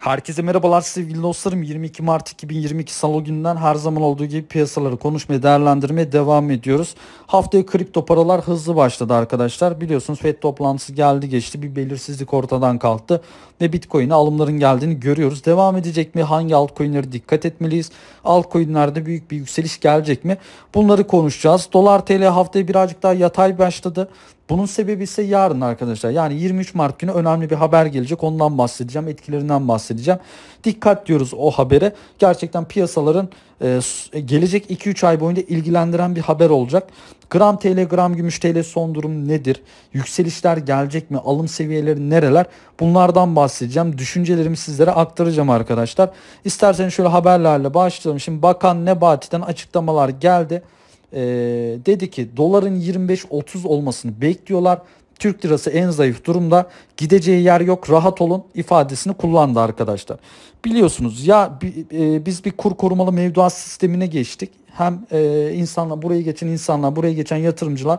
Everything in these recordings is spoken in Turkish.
Herkese merhabalar sevgili dostlarım. 22 Mart 2022 Salı gününden her zaman olduğu gibi piyasaları konuşmaya, değerlendirmeye devam ediyoruz. Haftaya kripto paralar hızlı başladı arkadaşlar. Biliyorsunuz FED toplantısı geldi geçti. Bir belirsizlik ortadan kalktı. Ve Bitcoin'e alımların geldiğini görüyoruz. Devam edecek mi? Hangi altcoin'lere dikkat etmeliyiz? Altcoin'lerde büyük bir yükseliş gelecek mi? Bunları konuşacağız. Dolar TL haftaya birazcık daha yatay başladı. Bunun sebebi ise yarın arkadaşlar. Yani 23 Mart günü önemli bir haber gelecek. Ondan bahsedeceğim. Etkilerinden bahsedeceğim. Dikkat diyoruz o habere. Gerçekten piyasaların e, e gelecek 2-3 ay boyunca ilgilendiren bir haber olacak. Gram TL, gram gümüş TL son durum nedir? Yükselişler gelecek mi? Alım seviyeleri nereler? Bunlardan bahsedeceğim. Düşüncelerimi sizlere aktaracağım arkadaşlar. İsterseniz şöyle haberlerle başlayalım. Şimdi Bakan Nebati'den açıklamalar geldi e, dedi ki doların 25-30 olmasını bekliyorlar. Türk lirası en zayıf durumda. Gideceği yer yok. Rahat olun ifadesini kullandı arkadaşlar. Biliyorsunuz ya e, biz bir kur korumalı mevduat sistemine geçtik. Hem e, insanlar buraya geçen insanlar, buraya geçen yatırımcılar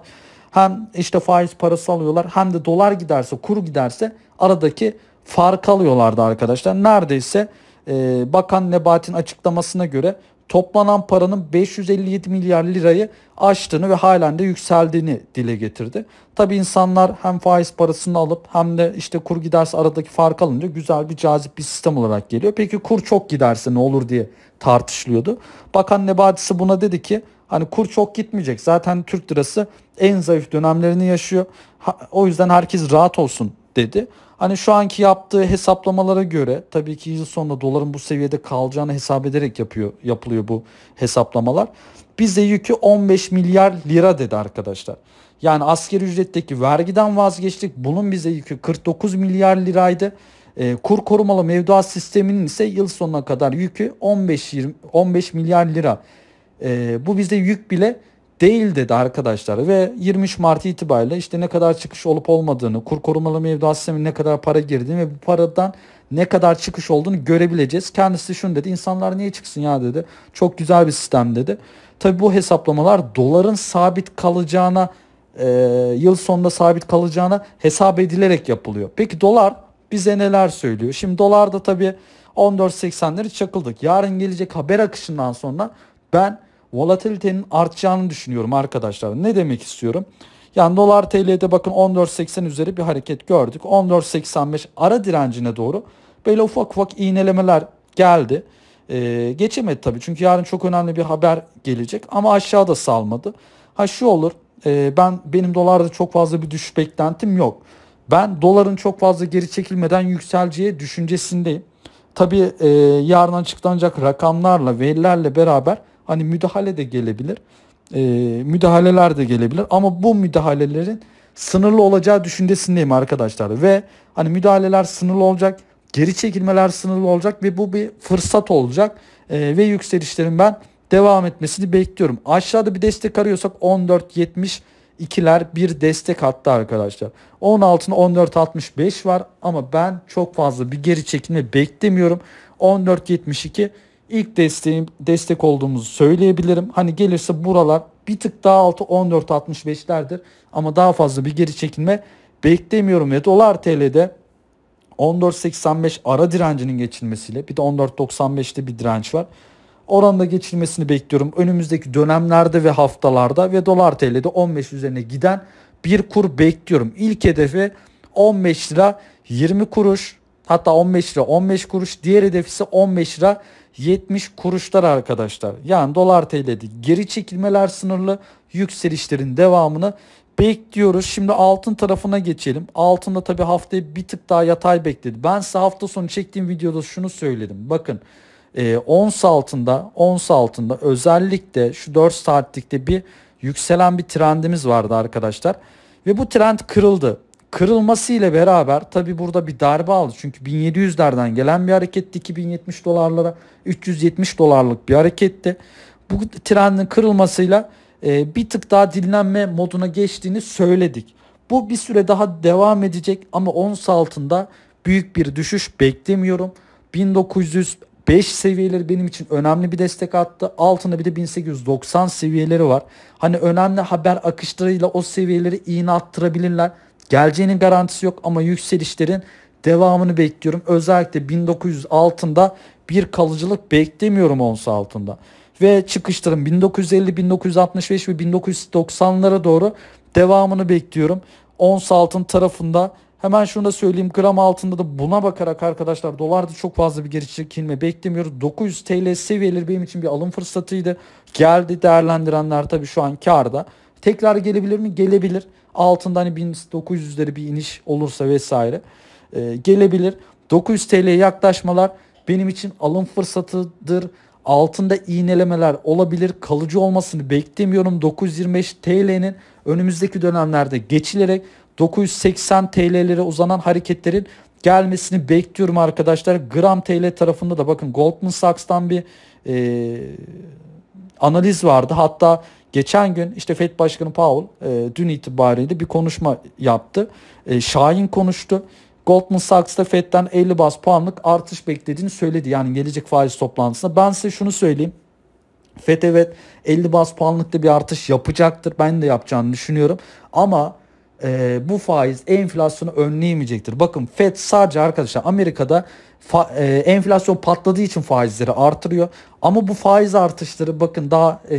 hem işte faiz parası alıyorlar hem de dolar giderse, kur giderse aradaki fark alıyorlardı arkadaşlar. Neredeyse e, Bakan Nebat'in açıklamasına göre toplanan paranın 557 milyar lirayı aştığını ve halen de yükseldiğini dile getirdi. Tabi insanlar hem faiz parasını alıp hem de işte kur giderse aradaki fark alınca güzel bir cazip bir sistem olarak geliyor. Peki kur çok giderse ne olur diye tartışılıyordu. Bakan Nebadisi buna dedi ki Hani kur çok gitmeyecek. Zaten Türk lirası en zayıf dönemlerini yaşıyor. o yüzden herkes rahat olsun dedi. Hani şu anki yaptığı hesaplamalara göre tabii ki yıl sonunda doların bu seviyede kalacağını hesap ederek yapıyor yapılıyor bu hesaplamalar. Bize yükü 15 milyar lira dedi arkadaşlar. Yani asker ücretteki vergiden vazgeçtik. Bunun bize yükü 49 milyar liraydı. E, kur korumalı mevduat sisteminin ise yıl sonuna kadar yükü 15 20, 15 milyar lira. E, bu bize yük bile değil dedi arkadaşlar ve 23 Mart itibariyle işte ne kadar çıkış olup olmadığını, kur korumalı mevduat sistemine ne kadar para girdiğini ve bu paradan ne kadar çıkış olduğunu görebileceğiz. Kendisi şunu dedi insanlar niye çıksın ya dedi. Çok güzel bir sistem dedi. Tabi bu hesaplamalar doların sabit kalacağına e, yıl sonunda sabit kalacağına hesap edilerek yapılıyor. Peki dolar bize neler söylüyor? Şimdi dolarda tabi 14.80'leri çakıldık. Yarın gelecek haber akışından sonra ben volatilitenin artacağını düşünüyorum arkadaşlar. Ne demek istiyorum? Yani dolar TL'de bakın 14.80 üzeri bir hareket gördük. 14.85 ara direncine doğru böyle ufak ufak iğnelemeler geldi. Ee, geçemedi tabii çünkü yarın çok önemli bir haber gelecek ama aşağıda salmadı. Ha şu olur e, ben benim dolarda çok fazla bir düşüş beklentim yok. Ben doların çok fazla geri çekilmeden yükseleceği düşüncesindeyim. Tabii e, yarın açıklanacak rakamlarla verilerle beraber Hani müdahale de gelebilir. E, müdahaleler de gelebilir. Ama bu müdahalelerin sınırlı olacağı düşüncesindeyim arkadaşlar. Ve hani müdahaleler sınırlı olacak. Geri çekilmeler sınırlı olacak ve bu bir fırsat olacak. E, ve yükselişlerin ben devam etmesini bekliyorum. Aşağıda bir destek arıyorsak 14.72'ler bir destek hattı arkadaşlar. 16'ın 14.65 var ama ben çok fazla bir geri çekilme beklemiyorum. 14.72 ilk desteğim, destek olduğumuzu söyleyebilirim. Hani gelirse buralar bir tık daha altı 14.65'lerdir. Ama daha fazla bir geri çekilme beklemiyorum. Ve dolar TL'de 14.85 ara direncinin geçilmesiyle bir de 14.95'te bir direnç var. Oranda geçilmesini bekliyorum. Önümüzdeki dönemlerde ve haftalarda ve dolar TL'de 15 üzerine giden bir kur bekliyorum. İlk hedefi 15 lira 20 kuruş hatta 15 lira 15 kuruş. Diğer hedefi ise 15 lira 70 kuruşlar arkadaşlar. Yani dolar TL'de geri çekilmeler sınırlı yükselişlerin devamını bekliyoruz. Şimdi altın tarafına geçelim. Altında tabi haftaya bir tık daha yatay bekledi. Ben size hafta sonu çektiğim videoda şunu söyledim. Bakın e, ons altında ons altında özellikle şu 4 saatlikte bir yükselen bir trendimiz vardı arkadaşlar. Ve bu trend kırıldı kırılması ile beraber tabi burada bir darbe aldı. Çünkü 1700'lerden gelen bir hareketti 2070 dolarlara 370 dolarlık bir hareketti. Bu trendin kırılmasıyla e, bir tık daha dinlenme moduna geçtiğini söyledik. Bu bir süre daha devam edecek ama ons altında büyük bir düşüş beklemiyorum. 1905 seviyeleri benim için önemli bir destek attı. Altında bir de 1890 seviyeleri var. Hani önemli haber akışlarıyla o seviyeleri iğne attırabilirler. Geleceğinin garantisi yok ama yükselişlerin devamını bekliyorum. Özellikle 1900 altında bir kalıcılık beklemiyorum ons altında. Ve çıkışların 1950, 1965 ve 1990'lara doğru devamını bekliyorum. Ons altın tarafında Hemen şunu da söyleyeyim gram altında da buna bakarak arkadaşlar dolarda çok fazla bir geri çekilme beklemiyoruz. 900 TL seviyeleri benim için bir alım fırsatıydı. Geldi değerlendirenler tabii şu an karda. Tekrar gelebilir mi? Gelebilir. Altında hani 1900'leri bir iniş olursa vesaire e, gelebilir. 900 TL'ye yaklaşmalar benim için alım fırsatıdır. Altında iğnelemeler olabilir. Kalıcı olmasını beklemiyorum. 925 TL'nin önümüzdeki dönemlerde geçilerek 980 TL'lere uzanan hareketlerin gelmesini bekliyorum arkadaşlar. Gram TL tarafında da bakın Goldman Sachs'tan bir e, analiz vardı. Hatta Geçen gün işte FED Başkanı Powell e, dün itibariyle bir konuşma yaptı. E, Şahin konuştu. Goldman Sachs da FED'den 50 bas puanlık artış beklediğini söyledi. Yani gelecek faiz toplantısında. Ben size şunu söyleyeyim. FED evet 50 bas puanlıkta bir artış yapacaktır. Ben de yapacağını düşünüyorum. Ama e, bu faiz enflasyonu önleyemeyecektir. Bakın FED sadece arkadaşlar Amerika'da fa, e, enflasyon patladığı için faizleri artırıyor. Ama bu faiz artışları bakın daha e,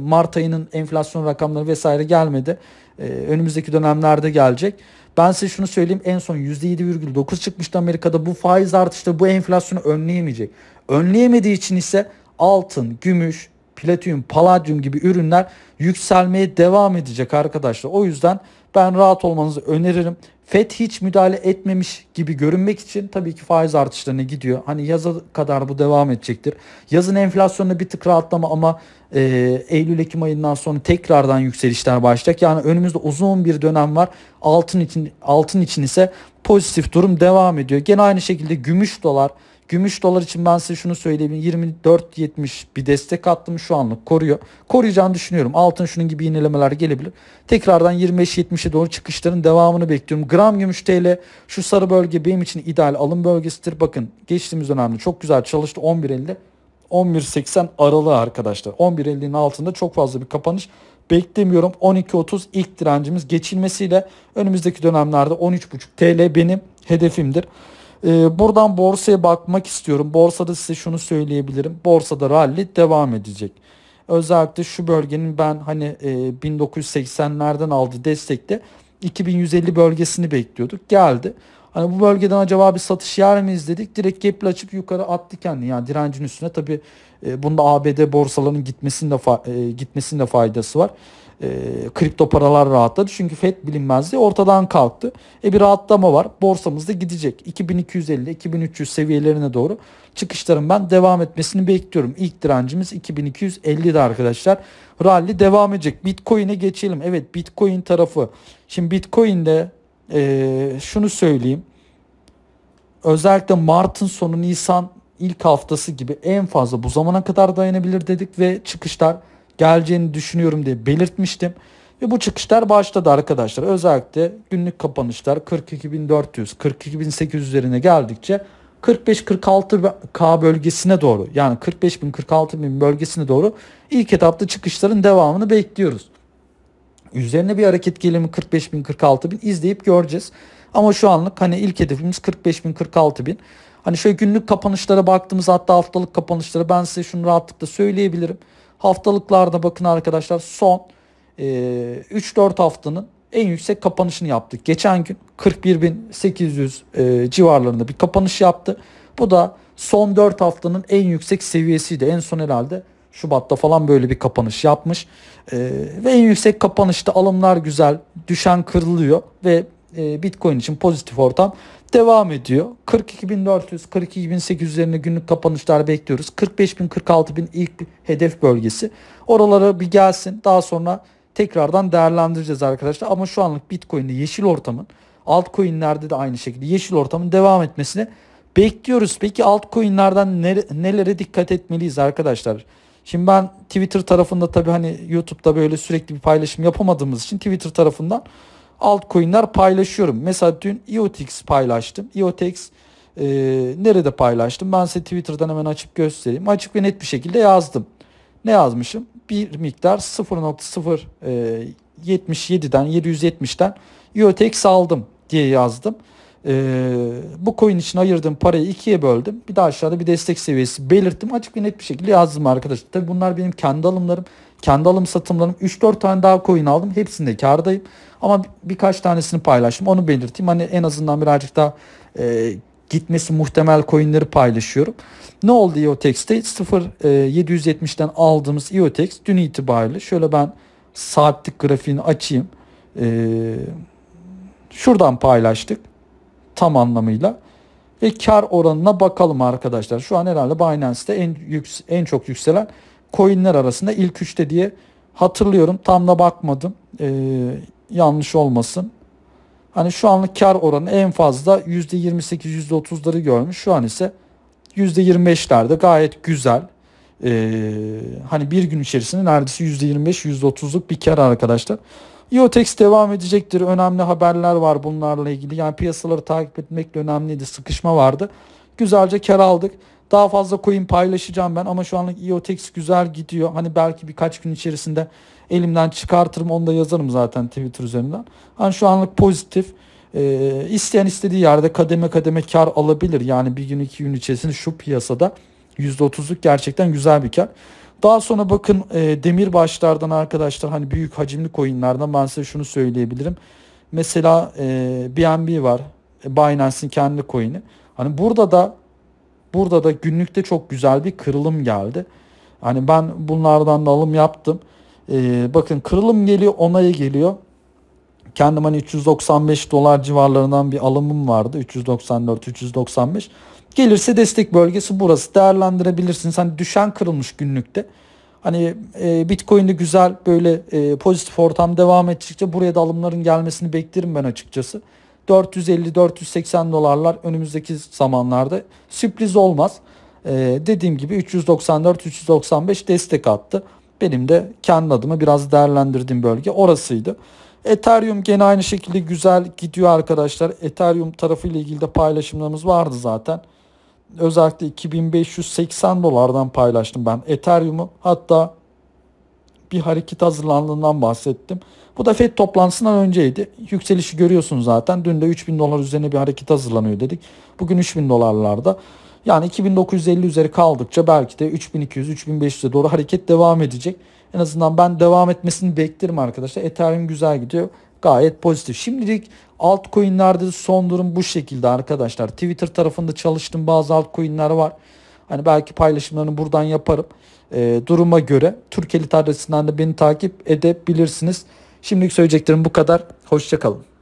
Mart ayının enflasyon rakamları vesaire gelmedi. E, önümüzdeki dönemlerde gelecek. Ben size şunu söyleyeyim en son %7,9 çıkmıştı Amerika'da bu faiz artışları bu enflasyonu önleyemeyecek. Önleyemediği için ise altın, gümüş, platinum, paladyum gibi ürünler yükselmeye devam edecek arkadaşlar. O yüzden ben rahat olmanızı öneririm. FED hiç müdahale etmemiş gibi görünmek için tabii ki faiz artışlarına gidiyor. Hani yaza kadar bu devam edecektir. Yazın enflasyonda bir tık rahatlama ama e, Eylül-Ekim ayından sonra tekrardan yükselişler başlayacak. Yani önümüzde uzun bir dönem var. Altın için altın için ise pozitif durum devam ediyor. Gene aynı şekilde gümüş dolar Gümüş dolar için ben size şunu söyleyeyim. 24.70 bir destek attım şu anlık koruyor. Koruyacağını düşünüyorum. Altın şunun gibi iğnelemeler gelebilir. Tekrardan 25.70'e doğru çıkışların devamını bekliyorum. Gram gümüş TL şu sarı bölge benim için ideal alım bölgesidir. Bakın geçtiğimiz dönemde çok güzel çalıştı 11.50 11.80 aralığı arkadaşlar. 11.50'nin altında çok fazla bir kapanış beklemiyorum. 12.30 ilk direncimiz geçilmesiyle önümüzdeki dönemlerde 13.5 TL benim hedefimdir. E, buradan borsaya bakmak istiyorum. Borsada size şunu söyleyebilirim. Borsada rally devam edecek. Özellikle şu bölgenin ben hani e, 1980'lerden aldığı destekte 2150 bölgesini bekliyorduk. Geldi. Hani bu bölgeden acaba bir satış yer miyiz dedik. Direkt gap'le açıp yukarı attı kendini. Yani direncin üstüne tabi e, bunda ABD borsalarının gitmesinin de fa- e, gitmesinin de faydası var e, kripto paralar rahatladı. Çünkü FED bilinmezliği ortadan kalktı. E bir rahatlama var. borsamız da gidecek. 2250-2300 seviyelerine doğru çıkışların ben devam etmesini bekliyorum. İlk direncimiz 2250'de arkadaşlar. Rally devam edecek. Bitcoin'e geçelim. Evet Bitcoin tarafı. Şimdi Bitcoin'de e, şunu söyleyeyim. Özellikle Mart'ın sonu Nisan ilk haftası gibi en fazla bu zamana kadar dayanabilir dedik ve çıkışlar geleceğini düşünüyorum diye belirtmiştim. Ve bu çıkışlar başladı arkadaşlar. Özellikle günlük kapanışlar 42.400, 42.800 üzerine geldikçe 45-46K bölgesine doğru yani 45.000-46.000 bölgesine doğru ilk etapta çıkışların devamını bekliyoruz. Üzerine bir hareket gelimi 45.000-46.000 izleyip göreceğiz. Ama şu anlık hani ilk hedefimiz 45.000-46.000. Hani şöyle günlük kapanışlara baktığımız hatta haftalık kapanışlara ben size şunu rahatlıkla söyleyebilirim. Haftalıklarda bakın arkadaşlar son e, 3-4 haftanın en yüksek kapanışını yaptık. Geçen gün 41.800 e, civarlarında bir kapanış yaptı. Bu da son 4 haftanın en yüksek seviyesiydi. En son herhalde Şubat'ta falan böyle bir kapanış yapmış. E, ve en yüksek kapanışta alımlar güzel, düşen kırılıyor ve e, Bitcoin için pozitif ortam devam ediyor. 42.400, 42.800 üzerinde günlük kapanışlar bekliyoruz. 45.000, 46.000 ilk hedef bölgesi. Oralara bir gelsin. Daha sonra tekrardan değerlendireceğiz arkadaşlar. Ama şu anlık Bitcoin'de yeşil ortamın, altcoin'lerde de aynı şekilde yeşil ortamın devam etmesini bekliyoruz. Peki altcoin'lerden nelere dikkat etmeliyiz arkadaşlar? Şimdi ben Twitter tarafında tabii hani YouTube'da böyle sürekli bir paylaşım yapamadığımız için Twitter tarafından altcoin'ler paylaşıyorum. Mesela dün IOTX paylaştım. IOTX e, nerede paylaştım? Ben size Twitter'dan hemen açıp göstereyim. Açık ve net bir şekilde yazdım. Ne yazmışım? Bir miktar 0.077'den 770'ten IOTX aldım diye yazdım. Ee, bu coin için ayırdığım parayı ikiye böldüm. Bir de aşağıda bir destek seviyesi belirttim. Açık ve net bir şekilde yazdım arkadaşlar. Tabi bunlar benim kendi alımlarım. Kendi alım satımlarım 3-4 tane daha coin aldım. Hepsinde kardayım. Ama birkaç tanesini paylaştım. Onu belirteyim. Hani en azından birazcık daha e, gitmesi muhtemel coinleri paylaşıyorum. Ne oldu IOTEX'te? 0.770'den e, aldığımız IOTEX dün itibariyle şöyle ben saatlik grafiğini açayım. E, şuradan paylaştık tam anlamıyla. Ve kar oranına bakalım arkadaşlar. Şu an herhalde Binance'te en, yük, en çok yükselen coinler arasında ilk üçte diye hatırlıyorum. Tam da bakmadım. E, yanlış olmasın. Hani şu anlık kar oranı en fazla %28-%30'ları görmüş. Şu an ise %25'lerde gayet güzel. Ee, hani bir gün içerisinde neredeyse %25-%30'luk bir kar arkadaşlar. IOTEX devam edecektir. Önemli haberler var bunlarla ilgili. Yani piyasaları takip etmekle önemliydi. Sıkışma vardı. Güzelce kar aldık. Daha fazla coin paylaşacağım ben ama şu anlık IOTX e güzel gidiyor. Hani belki birkaç gün içerisinde elimden çıkartırım onu da yazarım zaten Twitter üzerinden. Hani şu anlık pozitif. Ee, isteyen istediği yerde kademe kademe kar alabilir. Yani bir gün iki gün içerisinde şu piyasada %30'luk gerçekten güzel bir kar. Daha sonra bakın e, demir başlardan arkadaşlar hani büyük hacimli coinlerden ben size şunu söyleyebilirim. Mesela e, BNB var. E, Binance'in kendi coin'i. Hani burada da Burada da günlükte çok güzel bir kırılım geldi. Hani ben bunlardan da alım yaptım. Ee, bakın kırılım geliyor onayı geliyor. Kendim hani 395 dolar civarlarından bir alımım vardı. 394-395. Gelirse destek bölgesi burası. Değerlendirebilirsiniz. Hani düşen kırılmış günlükte. Hani e, Bitcoin'de güzel böyle e, pozitif ortam devam ettikçe buraya da alımların gelmesini beklerim ben açıkçası. 450-480 dolarlar önümüzdeki zamanlarda sürpriz olmaz. Ee, dediğim gibi 394-395 destek attı. Benim de kendi adıma biraz değerlendirdiğim bölge orasıydı. Ethereum gene aynı şekilde güzel gidiyor arkadaşlar. Ethereum tarafıyla ilgili de paylaşımlarımız vardı zaten. Özellikle 2580 dolardan paylaştım ben Ethereum'u. Hatta bir hareket hazırlandığından bahsettim. Bu da FED toplantısından önceydi. Yükselişi görüyorsun zaten. Dün de 3000 dolar üzerine bir hareket hazırlanıyor dedik. Bugün 3000 dolarlarda. Yani 2950 üzeri kaldıkça belki de 3200-3500'e doğru hareket devam edecek. En azından ben devam etmesini beklerim arkadaşlar. Ethereum güzel gidiyor. Gayet pozitif. Şimdilik altcoin'lerde son durum bu şekilde arkadaşlar. Twitter tarafında çalıştığım bazı altcoin'ler var. Hani belki paylaşımlarını buradan yaparım e, duruma göre Türkeli tarlasından da beni takip edebilirsiniz. Şimdilik söyleyeceklerim bu kadar. Hoşçakalın.